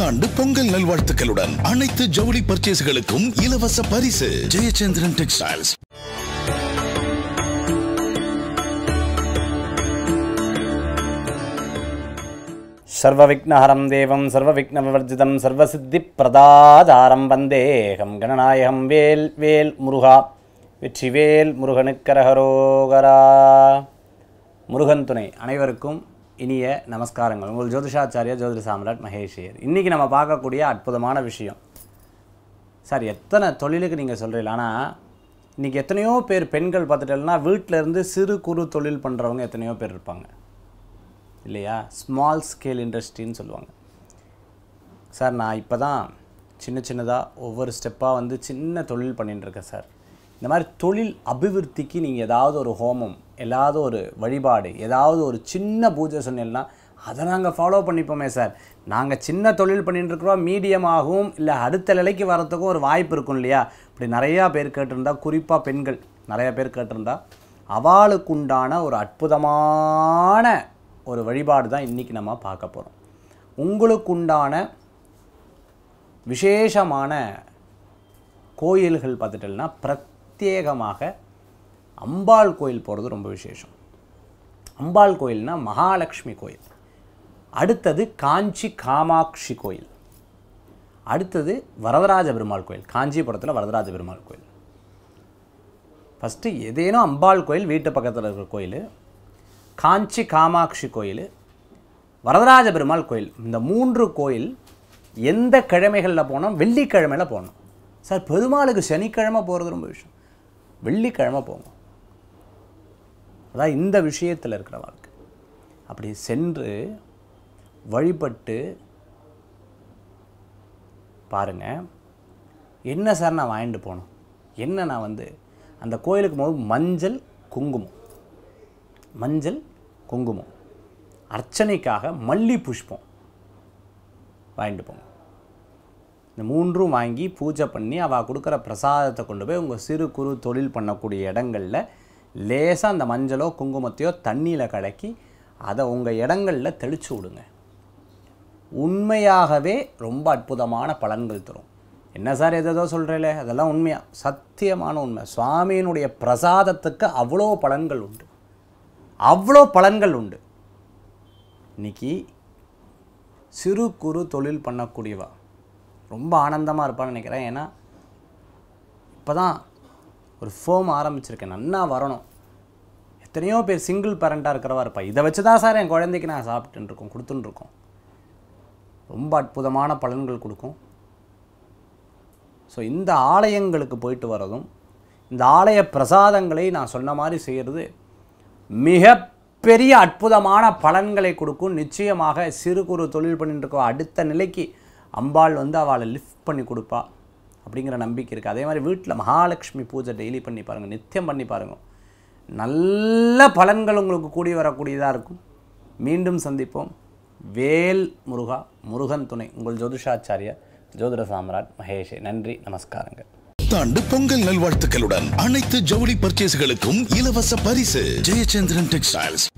புத்தாண்டு பொங்கல் நல்வாழ்த்துக்களுடன் அனைத்து ஜவுளி பர்ச்சேஸ்களுக்கும் இலவச பரிசு ஜெயச்சந்திரன் டெக்ஸ்டைல்ஸ் விக்னஹரம் தேவம் சித்தி பிரதாதாரம் வந்தேகம் கணநாயகம் வேல் வேல் முருகா வெற்றி வேல் முருகனுக்கரகரோகரா முருகன் துணை அனைவருக்கும் இனிய நமஸ்காரங்கள் உங்கள் ஜோதிஷாச்சாரிய ஜோதிட சாம்ராட் மகேஷியர் இன்றைக்கி நம்ம பார்க்கக்கூடிய அற்புதமான விஷயம் சார் எத்தனை தொழிலுக்கு நீங்கள் சொல்கிறீங்க ஆனால் இன்றைக்கி எத்தனையோ பேர் பெண்கள் பார்த்துட்டேன்னா வீட்டிலேருந்து சிறு குறு தொழில் பண்ணுறவங்க எத்தனையோ பேர் இருப்பாங்க இல்லையா ஸ்மால் ஸ்கேல் இண்டஸ்ட்ரின்னு சொல்லுவாங்க சார் நான் இப்போ தான் சின்ன சின்னதாக ஒவ்வொரு ஸ்டெப்பாக வந்து சின்ன தொழில் பண்ணிட்டுருக்கேன் சார் இந்த மாதிரி தொழில் அபிவிருத்திக்கு நீங்கள் ஏதாவது ஒரு ஹோமம் ஏதாவது ஒரு வழிபாடு ஏதாவது ஒரு சின்ன பூஜை சொன்னீங்கன்னா அதை நாங்கள் ஃபாலோ பண்ணிப்போமே சார் நாங்கள் சின்ன தொழில் பண்ணிட்டுருக்குறோம் மீடியமாகவும் இல்லை அடுத்த நிலைக்கு வரத்துக்கும் ஒரு வாய்ப்பு இருக்கும் இல்லையா இப்படி நிறையா பேர் கேட்டிருந்தா குறிப்பாக பெண்கள் நிறையா பேர் கேட்டிருந்தா அவளுக்கு உண்டான ஒரு அற்புதமான ஒரு வழிபாடு தான் இன்றைக்கி நம்ம பார்க்க போகிறோம் உங்களுக்கு உண்டான விசேஷமான கோயில்கள் பார்த்துட்டோம்னா பிரத் பிரத்யேகமாக அம்பாள் கோயில் போகிறது ரொம்ப விசேஷம் அம்பாள் கோயில்னா மகாலட்சுமி கோயில் அடுத்தது காஞ்சி காமாட்சி கோயில் அடுத்தது வரதராஜ பெருமாள் கோயில் காஞ்சிபுரத்தில் வரதராஜ பெருமாள் கோயில் ஃபஸ்ட்டு ஏதேனும் அம்பாள் கோயில் வீட்டு பக்கத்தில் இருக்கிற கோயில் காஞ்சி காமாட்சி கோயில் வரதராஜ பெருமாள் கோயில் இந்த மூன்று கோயில் எந்த கிழமைகளில் போனோம் வெள்ளிக்கிழமையில் போனோம் சார் பெருமாளுக்கு சனிக்கிழமை போகிறது ரொம்ப விஷயம் வெள்ளிக்கிழமை போங்க அதான் இந்த விஷயத்தில் இருக்கிற வாழ்க்கை அப்படி சென்று வழிபட்டு பாருங்கள் என்ன சார் நான் வாங்கிட்டு போகணும் என்ன நான் வந்து அந்த கோயிலுக்கு போது மஞ்சள் குங்குமம் மஞ்சள் குங்குமம் அர்ச்சனைக்காக மல்லி புஷ்பம் வாங்கிட்டு போங்க இந்த மூன்றும் வாங்கி பூஜை பண்ணி அவள் கொடுக்குற பிரசாதத்தை கொண்டு போய் உங்கள் சிறு குறு தொழில் பண்ணக்கூடிய இடங்களில் லேசாக அந்த மஞ்சளோ குங்குமத்தையோ தண்ணியில் கலக்கி அதை உங்கள் இடங்களில் தெளித்து விடுங்க உண்மையாகவே ரொம்ப அற்புதமான பலன்கள் தரும் என்ன சார் எதோ சொல்கிறேல அதெல்லாம் உண்மையாக சத்தியமான உண்மை சுவாமியினுடைய பிரசாதத்துக்கு அவ்வளோ பலன்கள் உண்டு அவ்வளோ பலன்கள் உண்டு இன்றைக்கி சிறு குறு தொழில் பண்ணக்கூடியவா ரொம்ப ஆனந்தமாக இருப்பான்னு நினைக்கிறேன் ஏன்னா இப்போ தான் ஒரு ஃபோம் ஆரம்பிச்சிருக்கேன் நன்னா வரணும் எத்தனையோ பேர் சிங்கிள் பேரண்ட்டாக இருக்கிறவா இருப்பா இதை வச்சு தான் சார் என் குழந்தைக்கு நான் சாப்பிட்டுருக்கோம் கொடுத்துட்டுருக்கோம் ரொம்ப அற்புதமான பலன்கள் கொடுக்கும் ஸோ இந்த ஆலயங்களுக்கு போயிட்டு வரதும் இந்த ஆலய பிரசாதங்களை நான் சொன்ன மாதிரி செய்கிறது மிகப்பெரிய அற்புதமான பலன்களை கொடுக்கும் நிச்சயமாக சிறு குறு தொழில் பண்ணிட்டு இருக்கோம் அடுத்த நிலைக்கு அம்பாள் வந்து அவளை லிஃப்ட் பண்ணி கொடுப்பா அப்படிங்கிற நம்பிக்கை இருக்குது அதே மாதிரி வீட்டில் மகாலட்சுமி பூஜை டெய்லி பண்ணி பாருங்கள் நித்தியம் பண்ணி பாருங்கள் நல்ல பலன்கள் உங்களுக்கு கூடி வரக்கூடியதாக இருக்கும் மீண்டும் சந்திப்போம் வேல் முருகா முருகன் துணை உங்கள் ஜோதிஷாச்சாரியர் ஜோதிட சாம்ராட் மகேஷே நன்றி நமஸ்காரங்கள் பொங்கல் நல்வாழ்த்துக்களுடன் அனைத்து ஜவுளி பர்ச்சேஸ்களுக்கும் இலவச பரிசு ஜெயச்சந்திரன் டெக்ஸ்டைல்ஸ்